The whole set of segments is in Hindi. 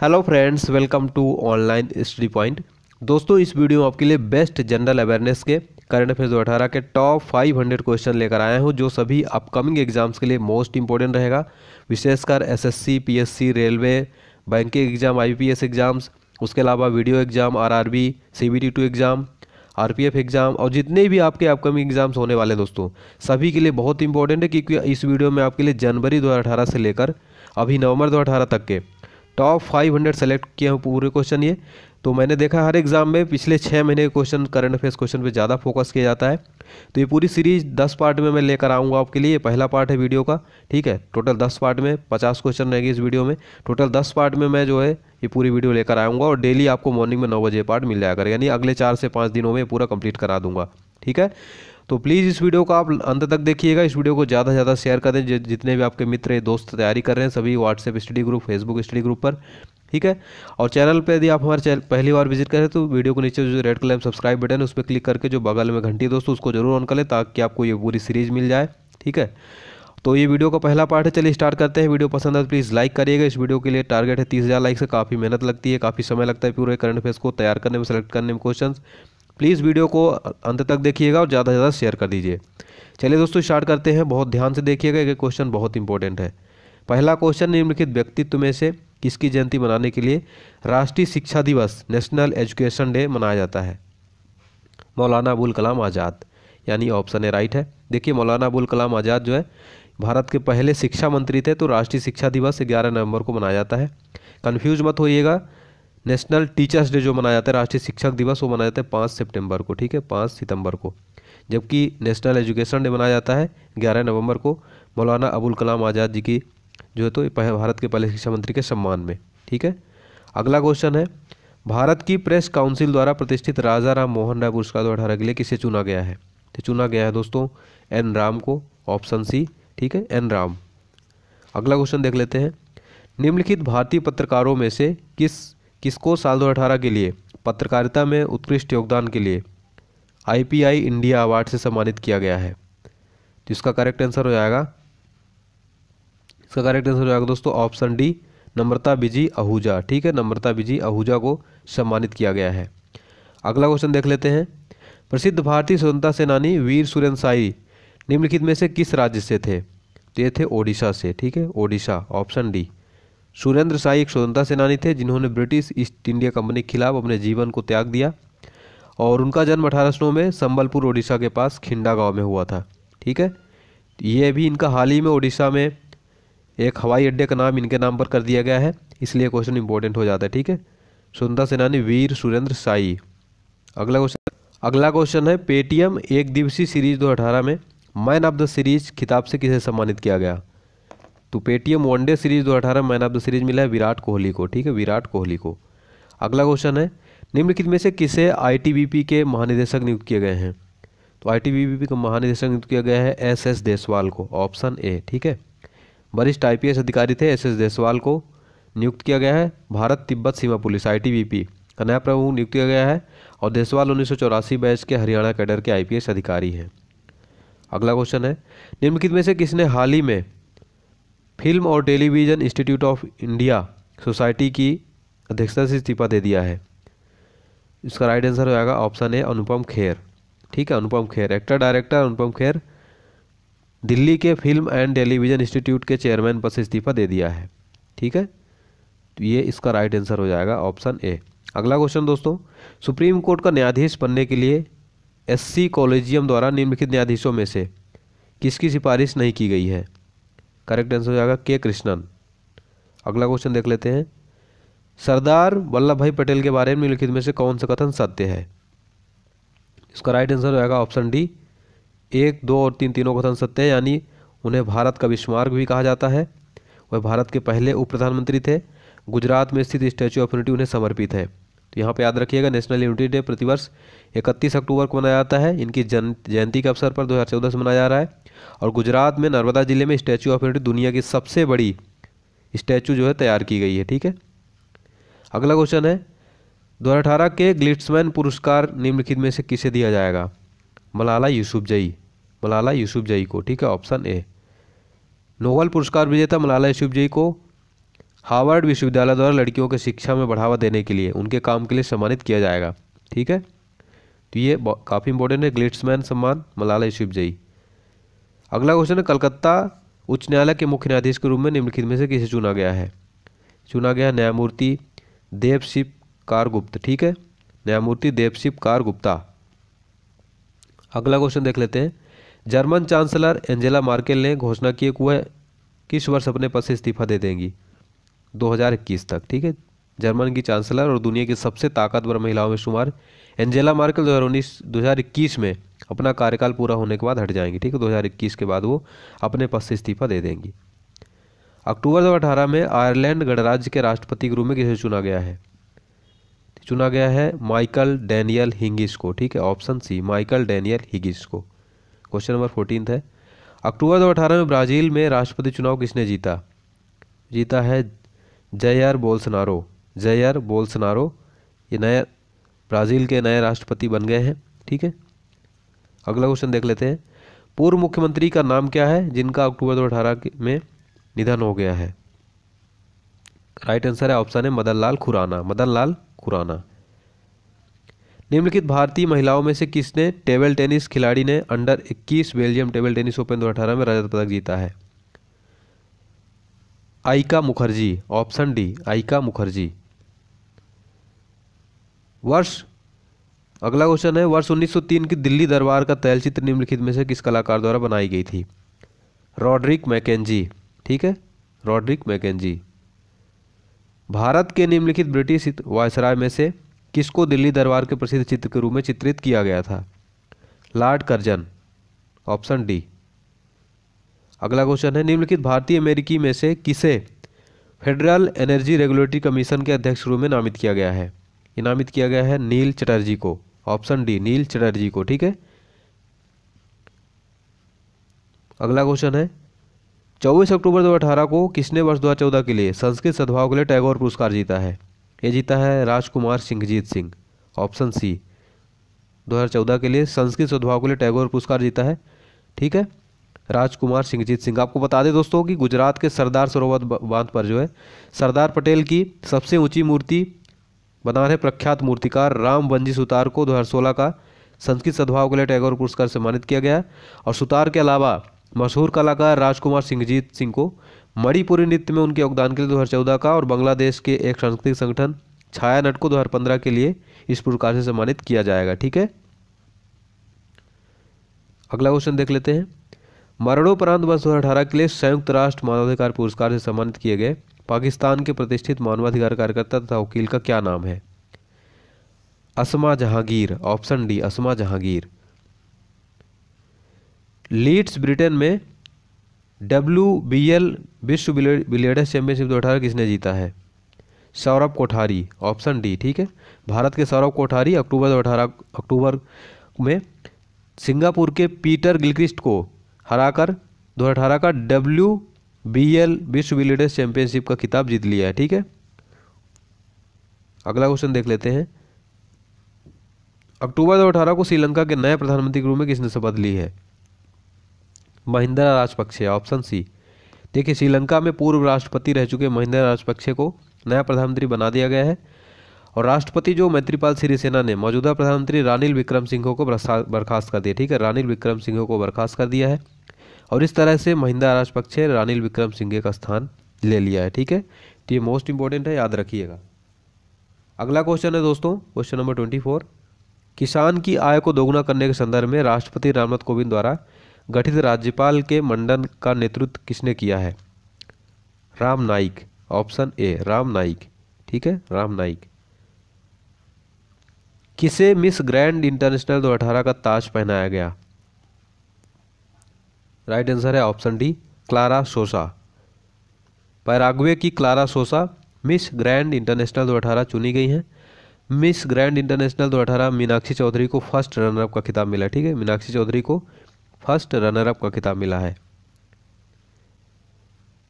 hello friends welcome to online study point दोस्तों इस वीडियो में आपके लिए बेस्ट जनरल अवेयरनेस के करंट अफेयर्स दो अठारह के टॉप फाइव हंड्रेड क्वेश्चन लेकर आया हूँ जो सभी अपकमिंग एग्जाम्स के लिए मोस्ट इंपॉर्टेंट रहेगा विशेषकर SSC, PSC, railway banking exam IPS exams उसके अलावा video exam RRB, CBT two exam RPF exam और जितने भी आपके अपकमिंग एग्ज़ाम्स होने वाले दोस्तों सभी के लिए बहुत इंपॉर्टेंट है क्योंकि इस वीडियो में आपके लिए जनवरी दो से लेकर अभी नवंबर दो तक के टॉप फाइव हंड्रेड सेलेक्ट किया हूँ पूरे क्वेश्चन ये तो मैंने देखा हर एग्ज़ाम में पिछले छः महीने के क्वेश्चन करंट अफेयर्स क्वेश्चन पे ज़्यादा फोकस किया जाता है तो ये पूरी सीरीज दस पार्ट में मैं लेकर आऊँगा आपके लिए पहला पार्ट है वीडियो का ठीक है टोटल दस पार्ट में पचास क्वेश्चन रहेंगे इस वीडियो में टोटल दस पार्ट में मैं जो है ये पूरी वीडियो लेकर आऊँगा और डेली आपको मॉर्निंग में नौ बजे पार्ट मिल जाएगा यानी अगले चार से पाँच दिनों में पूरा कंप्लीट करा दूंगा ठीक है तो प्लीज़ इस वीडियो को आप अंत तक देखिएगा इस वीडियो को ज़्यादा से ज़्यादा शेयर करें जितने भी आपके मित्र हैं दोस्त तैयारी कर रहे हैं सभी WhatsApp study group Facebook study group पर ठीक है और चैनल पर यदि आप हमारे चैनल पहली बार विजिट करें तो वीडियो को नीचे जो रेड कलर सब्सक्राइब बटन है उस पर क्लिक करके जो बगल में घंटी दोस्तों उसको जरूर ऑन करें ताकि आपको ये पूरी सीरीज मिल जाए ठीक है तो ये वीडियो का पहला पार्ट है चलिए स्टार्ट करते हैं वीडियो पसंद है तो प्लीज़ लाइक करिएगा इस वीडियो के लिए टारगेट है तीस हज़ार लाइक से काफ़ी मेहनत लगती है काफ़ी समय लगता है पूरे करंट अफेयर्स को तैयार करने में सेलेक्ट करने में क्वेश्चन प्लीज़ वीडियो को अंत तक देखिएगा और ज़्यादा से ज़्यादा शेयर कर दीजिए चलिए दोस्तों स्टार्ट करते हैं बहुत ध्यान से देखिएगा ये क्वेश्चन बहुत इंपॉर्टेंट है पहला क्वेश्चन निम्नलिखित व्यक्तित्व में से किसकी जयंती मनाने के लिए राष्ट्रीय शिक्षा दिवस नेशनल एजुकेशन डे मनाया जाता है मौलाना अबुल कलाम आज़ाद यानी ऑप्शन ए राइट है देखिए मौलाना अबुल कलाम आज़ाद जो है भारत के पहले शिक्षा मंत्री थे तो राष्ट्रीय शिक्षा दिवस ग्यारह नवंबर को मनाया जाता है कन्फ्यूज मत होइएगा नेशनल टीचर्स डे जो मनाया जाता है राष्ट्रीय शिक्षक दिवस वो मनाया जाता है पाँच सितंबर को ठीक है पाँच सितंबर को जबकि नेशनल एजुकेशन डे मनाया जाता है ग्यारह नवंबर को मौलाना अबुल कलाम आज़ाद जी की जो है तो भारत के पहले शिक्षा मंत्री के सम्मान में ठीक है अगला क्वेश्चन है भारत की प्रेस काउंसिल द्वारा प्रतिष्ठित राजा राम मोहन राय पुरस्कार दो अठारह के लिए किसे चुना गया है तो चुना गया है दोस्तों एन राम को ऑप्शन सी ठीक है एन राम अगला क्वेश्चन देख लेते हैं निम्नलिखित भारतीय पत्रकारों में से किस किसको साल 2018 के लिए पत्रकारिता में उत्कृष्ट योगदान के लिए आईपीआई इंडिया अवार्ड से सम्मानित किया गया है तो इसका करेक्ट आंसर हो जाएगा इसका करेक्ट आंसर हो जाएगा दोस्तों ऑप्शन डी नम्रता बिजी आहूजा ठीक है नम्रता बिजी आहूजा को सम्मानित किया गया है अगला क्वेश्चन देख लेते हैं प्रसिद्ध भारतीय स्वतंत्रता सेनानी वीर सुरेंद्र साई निम्नलिखित में से किस राज्य से थे तो ये थे ओडिशा से ठीक है ओडिशा ऑप्शन डी सुरेंद्र साई एक स्वतंत्रता सेनानी थे जिन्होंने ब्रिटिश ईस्ट इंडिया कंपनी के खिलाफ अपने जीवन को त्याग दिया और उनका जन्म अठारह में संबलपुर ओडिशा के पास खिंडा गांव में हुआ था ठीक है ये भी इनका हाल ही में ओडिशा में एक हवाई अड्डे का नाम इनके नाम पर कर दिया गया है इसलिए क्वेश्चन इंपॉर्टेंट हो जाता है ठीक है स्वतंत्रता सेनानी वीर सुरेंद्र साई अगला क्वेश्चन अगला क्वेश्चन है पेटीएम एक दिवसीय सीरीज दो में मैन ऑफ द सीरीज खिताब से किसे सम्मानित किया गया तो पेटीएम वनडे सीरीज दो अठारह मैन ऑफ द सीरीज मिला है विराट कोहली को ठीक है विराट कोहली को अगला क्वेश्चन है निम्नलिखित में से किसे आईटीबीपी के महानिदेशक नियुक्त किए गए हैं तो आईटीबीपी का महानिदेशक नियुक्त किया गया है एस एस देसवाल को ऑप्शन ए ठीक है वरिष्ठ आईपीएस अधिकारी थे एस एस देसवाल को नियुक्त किया गया है भारत तिब्बत सीमा पुलिस आईटीबीपी का नया प्रमुख नियुक्त किया गया है और देसवाल उन्नीस बैच के हरियाणा कैडर के आईपीएस अधिकारी हैं अगला क्वेश्चन है निम्नलिखित में से किसने हाल ही में फिल्म और television institute of India society की अध्यक्षता से इस्तीफा दे दिया है इसका राइट आंसर हो जाएगा ऑप्शन ए अनुपम खेर ठीक है अनुपम खेर एक्टर डायरेक्टर अनुपम खेर दिल्ली के फिल्म एंड टेलीविज़न इंस्टीट्यूट के चेयरमैन पद से इस्तीफा दे दिया है ठीक है तो ये इसका राइट आंसर हो जाएगा ऑप्शन ए अगला क्वेश्चन दोस्तों सुप्रीम कोर्ट का न्यायाधीश बनने के लिए एससी कॉलेजियम द्वारा निम्नलिखित न्यायाधीशों में से किसकी सिफारिश नहीं की गई है करेक्ट आंसर हो जाएगा के कृष्णन अगला क्वेश्चन देख लेते हैं सरदार वल्लभ भाई पटेल के बारे में निम्नलिखित में से कौन सा कथन सत्य है इसका राइट आंसर हो जाएगा ऑप्शन डी एक दो और तीन तीनों कथन सत्य है यानी उन्हें भारत का विस्मार्क भी कहा जाता है वह भारत के पहले उप प्रधानमंत्री थे गुजरात में स्थित स्टैचू ऑफ यूनिटी उन्हें समर्पित है तो यहाँ पर याद रखिएगा नेशनल यूनिटी डे प्रतिवर्ष इकतीस अक्टूबर को मनाया जाता है इनकी जन जयंती के अवसर पर चौदह से मनाया जा रहा है और गुजरात में नर्मदा ज़िले में स्टैचू ऑफ यूनिटी दुनिया की सबसे बड़ी स्टैचू जो है तैयार की गई है ठीक है अगला क्वेश्चन है अठारह के ग्लिट्समैन पुरस्कार निम्नलिखित में से किसे दिया जाएगा मलाला यूसुफजई मलाला यूसुफजई को ठीक है ऑप्शन ए नोबल पुरस्कार विजेता मलाला यूसुफजई को हार्वर्ड विश्वविद्यालय द्वारा लड़कियों के शिक्षा में बढ़ावा देने के लिए उनके काम के लिए सम्मानित किया जाएगा ठीक है तो ये काफ़ी इंपॉर्टेंट है ग्लिट्समैन सम्मान मलाला जई अगला क्वेश्चन है कलकत्ता उच्च न्यायालय के मुख्य न्यायाधीश के रूप में निम्नलिखित में से किसे चुना गया है चुना गया न्यायमूर्ति देवशिप कार गुप्त ठीक है न्यायमूर्ति देवशिप कार गुप्ता अगला क्वेश्चन देख लेते हैं जर्मन चांसलर एंजेला मार्केल ने घोषणा की कि वह किस वर्ष अपने पद से इस्तीफा दे देंगी 2021 तक ठीक है जर्मन की चांसलर और दुनिया की सबसे ताकतवर महिलाओं में शुमार एंजेला मार्कल दो हज़ार उन्नीस दो हज़ार इक्कीस में अपना कार्यकाल पूरा होने के बाद हट जाएंगी ठीक है दो हज़ार इक्कीस के बाद वो अपने पद से इस्तीफा दे देंगी अक्टूबर दो अठारह में आयरलैंड गणराज्य के राष्ट्रपति के रूप में किसे चुना गया है चुना गया है माइकल डैनियल हिंगिस को ठीक है option C Michael Daniel Higgis को क्वेश्चन नंबर फोर्टीन है अक्टूबर दो अठारह में ब्राज़ील में राष्ट्रपति चुनाव किसने जीता जीता है जयर बोल्सनारो जयर बोल्सनारो ये नया ब्राज़ील के नए राष्ट्रपति बन गए हैं ठीक है अगला क्वेश्चन देख लेते हैं पूर्व मुख्यमंत्री का नाम क्या है जिनका अक्टूबर दो अठारह में निधन हो गया है राइट आंसर है ऑप्शन है मदन लाल खुराना मदन लाल खुराना निम्नलिखित भारतीय महिलाओं में से किसने टेबल टेनिस खिलाड़ी ने under 21 Belgium table tennis open 2018 में रजत पदक जीता है आइका मुखर्जी ऑप्शन डी आइका मुखर्जी वर्ष अगला क्वेश्चन है वर्ष 1903 की दिल्ली दरबार का तैल चित्र निम्नलिखित में से किस कलाकार द्वारा बनाई गई थी रॉड्रिक मैकेजी ठीक है रॉड्रिक मैकेजी भारत के निम्नलिखित ब्रिटिश वायसराय में से किसको दिल्ली दरबार के प्रसिद्ध चित्र के रूप में चित्रित किया गया था लॉर्ड कर्जन ऑप्शन डी अगला क्वेश्चन है निम्नलिखित भारतीय अमेरिकी में से किसे फेडरल एनर्जी रेगुलेटरी कमीशन के अध्यक्ष रूप में नामित किया गया है इनामित किया गया है नील चटर्जी को ऑप्शन डी नील चटर्जी को ठीक है अगला क्वेश्चन है चौबीस अक्टूबर 2018 को किसने वर्ष 2014 के लिए संस्कृत सद्भाव के लिए टैगोर पुरस्कार जीता है ये जीता है राजकुमार सिंहजीत सिंह ऑप्शन सी 2014 के लिए संस्कृत सद्भाव के लिए टैगोर पुरस्कार जीता है ठीक है राजकुमार सिंहजीत सिंह आपको बता दें दोस्तों कि गुजरात के सरदार सरोवर बांध पर जो है सरदार पटेल की सबसे ऊंची मूर्ति बना रहे प्रख्यात मूर्तिकार राम वंजी सुतार को 2016 का संस्कृत सद्भाव के लिए टैगोर पुरस्कार सम्मानित किया गया और सुतार के अलावा मशहूर कलाकार राजकुमार सिंहजीत सिंह को मणिपुरी नृत्य में उनके योगदान के लिए 2014 का और बांग्लादेश के एक सांस्कृतिक संगठन छाया नट को पंद्रह के लिए इस पुरस्कार से सम्मानित किया जाएगा ठीक है अगला क्वेश्चन देख लेते हैं मरणोपरांत वर्ष दो के लिए संयुक्त राष्ट्र मानवाधिकार पुरस्कार से सम्मानित किए गए पाकिस्तान के प्रतिष्ठित मानवाधिकार कार्यकर्ता तथा वकील का क्या नाम है Asma Jahangir option D Asma Jahangir Leeds Britain में डब्ल्यू बी एल विश्व बिलियर्डस चैंपियनशिप दो अठारह किसने जीता है सौरभ कोठारी ऑप्शन डी ठीक है भारत के सौरभ कोठारी अक्टूबर दो अठारह अक्टूबर में सिंगापुर के पीटर गिलक्रिस्ट को हराकर दो अठारह का डब्ल्यू बी एल विश्व विलीडर्स चैंपियनशिप का खिताब जीत लिया है ठीक है अगला क्वेश्चन देख लेते हैं अक्टूबर दो को श्रीलंका के नए प्रधानमंत्री के रूप में किसने शपथ ली है महिंद्रा राजपक्षे ऑप्शन सी देखिए श्रीलंका में पूर्व राष्ट्रपति रह चुके महिंद्रा राजपक्षे को नया प्रधानमंत्री बना दिया गया है और राष्ट्रपति जो मैत्रीपाल सिरिसेना ने मौजूदा प्रधानमंत्री रानिल विक्रम सिंह को बर्खास्त कर दिया ठीक है रानिल विक्रम सिंह को बर्खास्त कर दिया है और इस तरह से महिंदा राजपक्षे रानिल विक्रम सिंघे का स्थान ले लिया है ठीक है तो ये मोस्ट इंपॉर्टेंट है याद रखिएगा अगला क्वेश्चन है दोस्तों क्वेश्चन नंबर ट्वेंटी फोर किसान की आय को दोगुना करने के संदर्भ में राष्ट्रपति रामनाथ कोविंद द्वारा गठित राज्यपाल के मंडन का नेतृत्व किसने किया है राम नाइक ऑप्शन ए राम नाइक ठीक है राम नाइक किसे मिस ग्रैंड इंटरनेशनल 2018 का ताज पहनाया गया राइट आंसर है option D Clara Sosa Paraguay की Clara Sosa miss grand international दो चुनी गई हैं मिस ग्रैंड इंटरनेशनल दो मीनाक्षी चौधरी को फर्स्ट रनरअप का खिताब मिला ठीक है मीनाक्षी चौधरी को फर्स्ट रनरअप का खिताब मिला है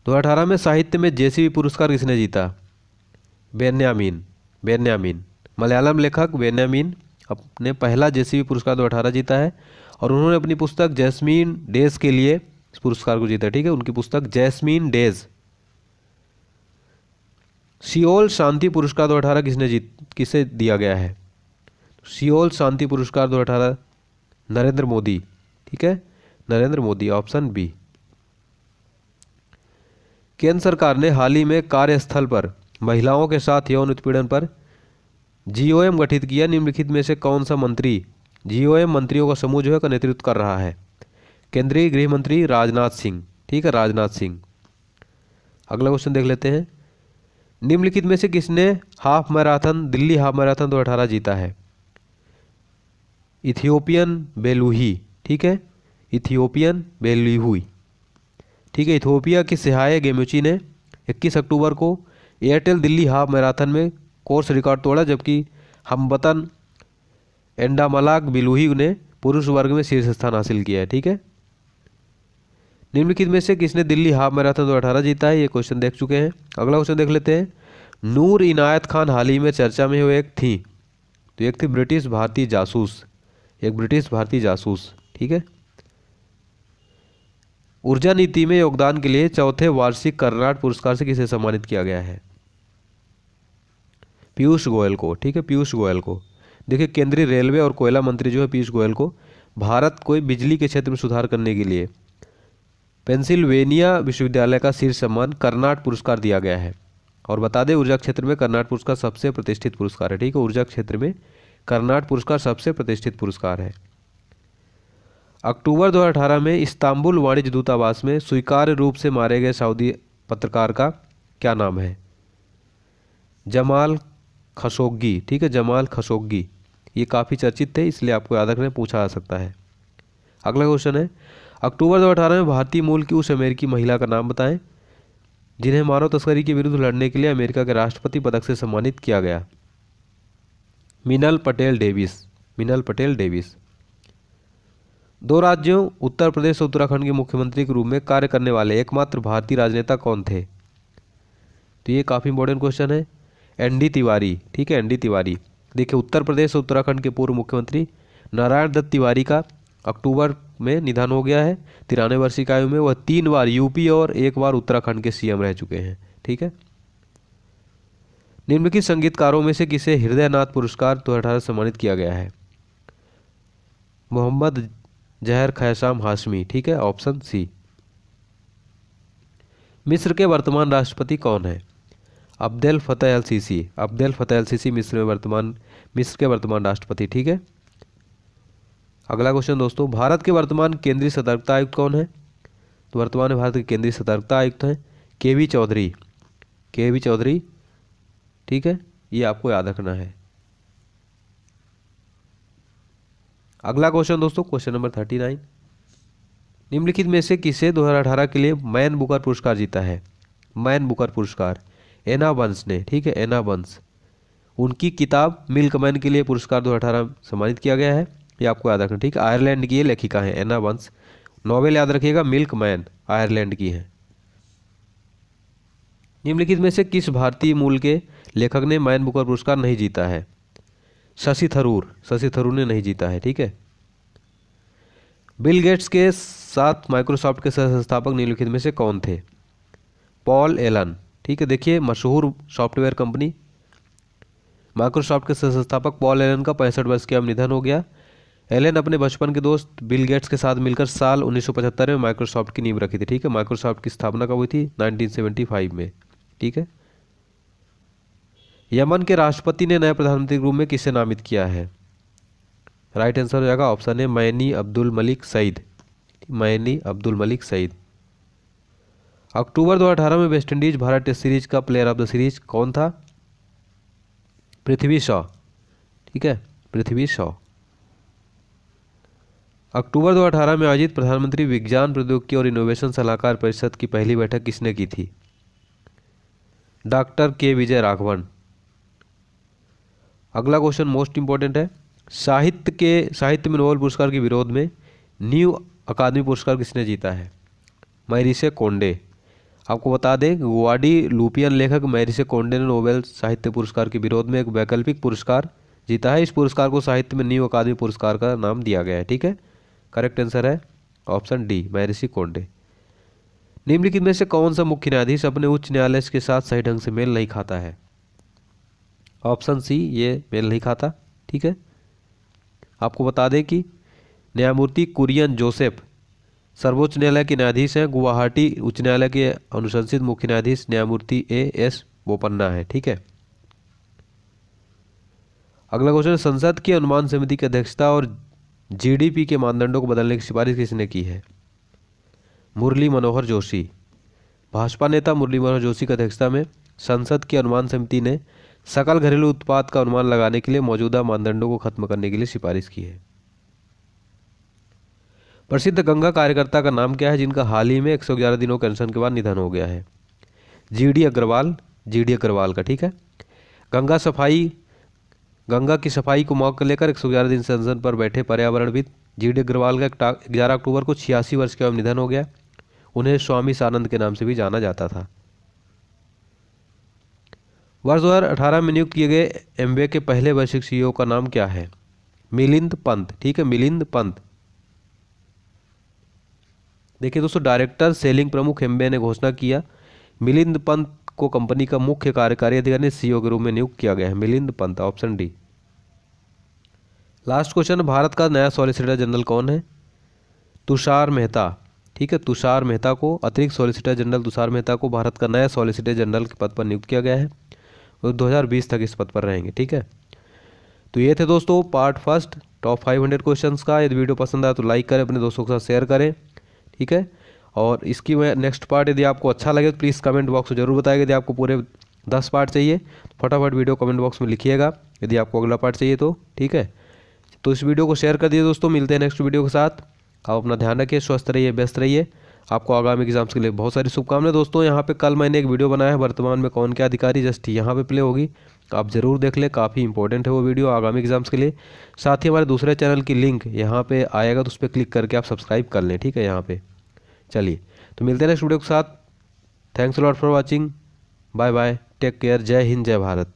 दो में साहित्य में जेसीबी पुरस्कार किसने जीता बेन्यामीन बेन्यामीन मलयालम लेखक बेन्यामीन अपने पहला जेसीबी पुरस्कार दो जीता है और उन्होंने अपनी पुस्तक जैस्मीन डेज के लिए इस पुरस्कार को जीता ठीक है उनकी पुस्तक जैस्मीन डेज सियोल शांति पुरस्कार अठारह किसने जीत किसे दिया गया है सियोल शांति पुरस्कार अठारह नरेंद्र मोदी ठीक है नरेंद्र मोदी ऑप्शन बी केंद्र सरकार ने हाल ही में कार्यस्थल पर महिलाओं के साथ यौन उत्पीड़न पर जीओएम गठित किया निम्नलिखित में से कौन सा मंत्री जीओएम मंत्रियों का समूह जो है का नेतृत्व कर रहा है केंद्रीय गृह मंत्री राजनाथ सिंह ठीक है राजनाथ सिंह अगला क्वेश्चन देख लेते हैं निम्नलिखित में से किसने half marathon Delhi half marathon दो अठारह जीता है इथियोपियन बेलूही ठीक है इथियोपियन बेलूही ठीक है इथियोपिया की सिहाय गेम्यूची ने 21 अक्टूबर को एयरटेल दिल्ली हाफ मैराथन में कोर्स रिकॉर्ड तोड़ा जबकि हम बतन एंडामलाक बिलूही ने पुरुष वर्ग में शीर्ष स्थान हासिल किया है ठीक है निम्नलिखित में से किसने दिल्ली हाफ मैराथन दो अठारह जीता है ये क्वेश्चन देख चुके हैं अगला क्वेश्चन देख लेते हैं नूर इनायत खान हाल ही में चर्चा में हुए एक थी तो एक थी ब्रिटिश भारतीय जासूस एक ब्रिटिश भारतीय जासूस ठीक है ऊर्जा नीति में योगदान के लिए चौथे वार्षिक कर्नाट पुरस्कार से किसे सम्मानित किया गया है पीयूष गोयल को ठीक है पीयूष गोयल को देखिए केंद्रीय रेलवे और कोयला मंत्री जो है पीयूष गोयल को भारत को बिजली के क्षेत्र में सुधार करने के लिए पेंसिल्वेनिया विश्वविद्यालय का शीर्ष सम्मान कर्नाट पुरस्कार दिया गया है और बता दें ऊर्जा क्षेत्र में कर्नाट पुरस्कार सबसे प्रतिष्ठित पुरस्कार है ठीक है ऊर्जा क्षेत्र में कर्नाट पुरस्कार सबसे प्रतिष्ठित पुरस्कार है अक्टूबर 2018 में इस्तांबुल वाणिज्य दूतावास में स्वीकार्य रूप से मारे गए सऊदी पत्रकार का क्या नाम है जमाल खशोगी ठीक है जमाल खशोगी ये काफ़ी चर्चित थे इसलिए आपको याद रखने पूछा जा सकता है अगला क्वेश्चन है अक्टूबर दो में भारतीय मूल की उस अमेरिकी महिला का नाम बताएं जिन्हें मानव तस्करी के विरुद्ध लड़ने के लिए अमेरिका के राष्ट्रपति पदक से सम्मानित किया गया मिनल पटेल डेविस मिनल पटेल डेविस दो राज्यों उत्तर प्रदेश और उत्तराखंड के मुख्यमंत्री के रूप में कार्य करने वाले एकमात्र भारतीय राजनेता कौन थे तो ये काफ़ी इंपॉर्टेंट क्वेश्चन है एनडी तिवारी ठीक है एनडी तिवारी देखिए उत्तर प्रदेश और उत्तराखंड के पूर्व मुख्यमंत्री नारायण दत्त तिवारी का अक्टूबर में निधन हो गया है तिरानवे वर्ष की आयु में वह तीन बार यूपी और एक बार उत्तराखंड के सीएम रह चुके हैं ठीक है निम्नलिखित संगीतकारों में से किसे हृदयनाथ पुरस्कार दो हज़ार सम्मानित किया गया है मोहम्मद जहर खैसाम हाशमी ठीक है ऑप्शन सी मिस्र के वर्तमान राष्ट्रपति कौन है Abdel Fattah al Sisi Abdel Fattah al Sisi मिस्र में वर्तमान मिस्र के वर्तमान राष्ट्रपति ठीक है अगला क्वेश्चन दोस्तों भारत के वर्तमान केंद्रीय सतर्कता आयुक्त कौन है तो वर्तमान में भारत के केंद्रीय सतर्कता आयुक्त हैं के वी चौधरी के वी चौधरी ठीक है ये आपको याद रखना है अगला क्वेश्चन दोस्तों क्वेश्चन नंबर थर्टी नाइन निम्नलिखित में से किसे 2018 के लिए मैन बुकर पुरस्कार जीता है मैन बुकर पुरस्कार एना वंश ने ठीक है एना वंश उनकी किताब मिल्क मैन के लिए पुरस्कार 2018 सम्मानित किया गया है ये आपको याद रखना ठीक आयरलैंड की ये लेखिका है एना वंश नॉवेल याद रखिएगा मिल्क मैन आयरलैंड की है निम्नलिखित में से किस भारतीय मूल के लेखक ने मैन बुकर पुरस्कार नहीं जीता है शशि थरूर शशि थरूर ने नहीं जीता है ठीक है बिल गेट्स के साथ माइक्रोसॉफ्ट के सह संस्थापक निम्नलिखित में से कौन थे पॉल एलन ठीक है देखिए मशहूर सॉफ्टवेयर कंपनी माइक्रोसॉफ्ट के संस्थापक पॉल एलन का पैंसठ वर्ष की अब निधन हो गया एलन अपने बचपन के दोस्त बिल गेट्स के साथ मिलकर साल 1975 में माइक्रोसॉफ्ट की नींव रखी थी ठीक है माइक्रोसॉफ्ट की स्थापना कब हुई थी 1975 में ठीक है यमन के राष्ट्रपति ने नए प्रधानमंत्री के रूप में किसे नामित किया है राइट आंसर हो जाएगा ऑप्शन है Mani Abdul Malik Saeed Mani Abdul Malik Saeed अक्टूबर 2018 में वेस्टइंडीज भारत टेस्ट सीरीज का प्लेयर ऑफ द सीरीज कौन था पृथ्वी शॉ ठीक है पृथ्वी शॉ अक्टूबर 2018 में आयोजित प्रधानमंत्री विज्ञान प्रौद्योगिकी और इनोवेशन सलाहकार परिषद की पहली बैठक किसने की थी डॉक्टर के विजय राघवन अगला क्वेश्चन मोस्ट इंपॉर्टेंट है साहित्य के साहित्य में नोबेल पुरस्कार के विरोध में न्यू अकादमी पुरस्कार किसने जीता है मैरिसे कोंडे आपको बता दें गुवाडी लुपियन लेखक मैरिसे कोंडे ने नोबेल साहित्य पुरस्कार के विरोध में एक वैकल्पिक पुरस्कार जीता है इस पुरस्कार को साहित्य में न्यू अकादमी पुरस्कार का नाम दिया गया है ठीक है करेक्ट आंसर है ऑप्शन डी मैरिसी कोंडे निम्नलिखित में से कौन सा मुख्य न्यायाधीश अपने उच्च न्यायालय के साथ सही ढंग से मेल नहीं खाता है ऑप्शन सी ये मेल नहीं खाता ठीक है आपको बता दें कि न्यायमूर्ति कुरियन जोसेफ सर्वोच्च न्यायालय के न्यायाधीश हैं गुवाहाटी उच्च न्यायालय के अनुशंसित मुख्य न्यायाधीश न्यायमूर्ति ए एस बोपन्ना है ठीक है अगला क्वेश्चन संसद की अनुमान समिति की अध्यक्षता और जीडीपी के मानदंडों को बदलने की सिफारिश किसने की है मुरली मनोहर जोशी भाजपा नेता मुरली मनोहर जोशी की अध्यक्षता में संसद की अनुमान समिति ने सकल घरेलू उत्पाद का अनुमान लगाने के लिए मौजूदा मानदंडों को खत्म करने के लिए सिफारिश की है प्रसिद्ध गंगा कार्यकर्ता का नाम क्या है जिनका हाल ही में 111 दिनों के अनशन के बाद निधन हो गया है G D Agarwal G D Agarwal का ठीक है गंगा सफाई गंगा की सफाई को मौके लेकर 111 दिन से अनशन पर बैठे पर्यावरणविद जी डी अग्रवाल का ग्यारह अक्टूबर को छियासी वर्ष के बाद निधन हो गया उन्हें स्वामी सानंद के नाम से भी जाना जाता था वर्ष दो में नियुक्त किए गए एमबे के पहले वैश्विक सीईओ का नाम क्या है मिलिंद पंत ठीक है मिलिंद पंत देखिए दोस्तों डायरेक्टर सेलिंग प्रमुख हेम्बे ने घोषणा किया मिलिंद पंत को कंपनी का मुख्य कार्यकारी अधिकारी सीईओ e के रूप में नियुक्त किया गया है Milind Pant option D last question Bharat का नया सॉलिसिटर जनरल कौन है तुषार मेहता ठीक है तुषार मेहता को अतिरिक्त सॉलिसिटर जनरल तुषार मेहता को भारत का नया सॉलिसिटर जनरल के पद पर नियुक्त किया गया है और 2020 तक इस पद पर रहेंगे ठीक है तो ये थे दोस्तों पार्ट फर्स्ट टॉप 500 क्वेश्चंस का यदि वीडियो पसंद आया तो लाइक करें अपने दोस्तों के साथ शेयर करें ठीक है और इसकी वह नेक्स्ट पार्ट यदि आपको अच्छा लगे तो प्लीज़ कमेंट बॉक्स में जरूर बताएगा यदि आपको पूरे दस पार्ट चाहिए तो फटाफट वीडियो कमेंट बॉक्स में लिखिएगा यदि आपको अगला पार्ट चाहिए तो ठीक है तो इस वीडियो को शेयर कर दिए दोस्तों मिलते हैं नेक्स्ट वीडियो के साथ आप अपना ध्यान रखिए स्वस्थ रहिए व्यस्त रहिए आपको आगामी एग्जाम्स के लिए बहुत सारी शुभकामनाएं दोस्तों यहाँ पे कल मैंने एक वीडियो बनाया है वर्तमान में कौन क्या अधिकारी जस्ट यहाँ पे प्ले होगी तो आप ज़रूर देख लें काफ़ी इंपॉर्टेंट है वो वीडियो आगामी एग्ज़ाम्स के लिए साथ ही हमारे दूसरे चैनल की लिंक यहाँ पे आएगा तो उस पर क्लिक करके आप सब्सक्राइब कर लें ठीक है यहाँ पे चलिए तो मिलते हैं नेक्स्ट वीडियो के साथ thanks lot for watching bye bye take care जय हिंद जय भारत